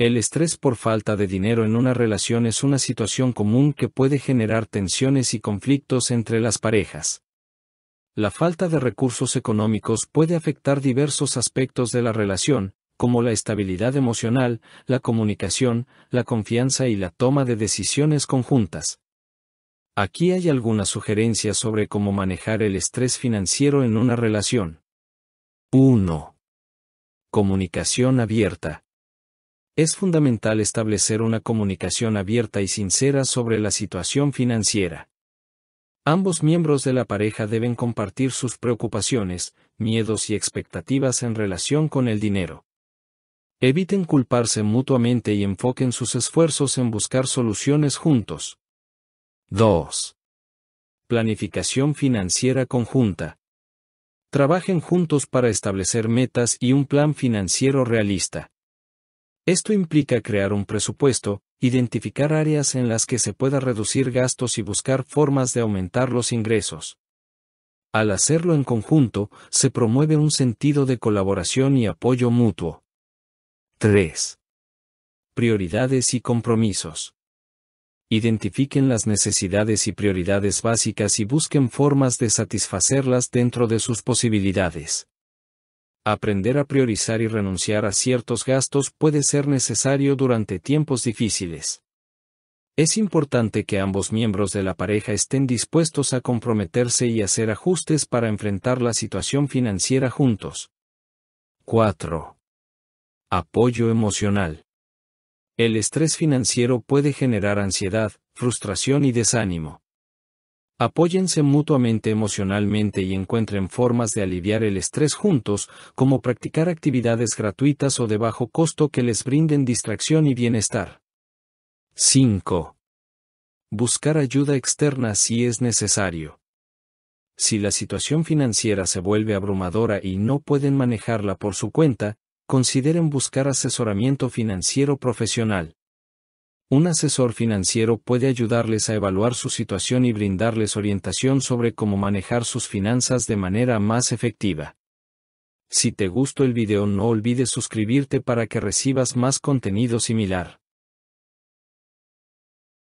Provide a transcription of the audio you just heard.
El estrés por falta de dinero en una relación es una situación común que puede generar tensiones y conflictos entre las parejas. La falta de recursos económicos puede afectar diversos aspectos de la relación, como la estabilidad emocional, la comunicación, la confianza y la toma de decisiones conjuntas. Aquí hay algunas sugerencias sobre cómo manejar el estrés financiero en una relación. 1. Comunicación abierta. Es fundamental establecer una comunicación abierta y sincera sobre la situación financiera. Ambos miembros de la pareja deben compartir sus preocupaciones, miedos y expectativas en relación con el dinero. Eviten culparse mutuamente y enfoquen sus esfuerzos en buscar soluciones juntos. 2. Planificación financiera conjunta. Trabajen juntos para establecer metas y un plan financiero realista. Esto implica crear un presupuesto, identificar áreas en las que se pueda reducir gastos y buscar formas de aumentar los ingresos. Al hacerlo en conjunto, se promueve un sentido de colaboración y apoyo mutuo. 3. Prioridades y compromisos. Identifiquen las necesidades y prioridades básicas y busquen formas de satisfacerlas dentro de sus posibilidades aprender a priorizar y renunciar a ciertos gastos puede ser necesario durante tiempos difíciles. Es importante que ambos miembros de la pareja estén dispuestos a comprometerse y hacer ajustes para enfrentar la situación financiera juntos. 4. Apoyo emocional. El estrés financiero puede generar ansiedad, frustración y desánimo. Apóyense mutuamente emocionalmente y encuentren formas de aliviar el estrés juntos, como practicar actividades gratuitas o de bajo costo que les brinden distracción y bienestar. 5. Buscar ayuda externa si es necesario. Si la situación financiera se vuelve abrumadora y no pueden manejarla por su cuenta, consideren buscar asesoramiento financiero profesional. Un asesor financiero puede ayudarles a evaluar su situación y brindarles orientación sobre cómo manejar sus finanzas de manera más efectiva. Si te gustó el video no olvides suscribirte para que recibas más contenido similar.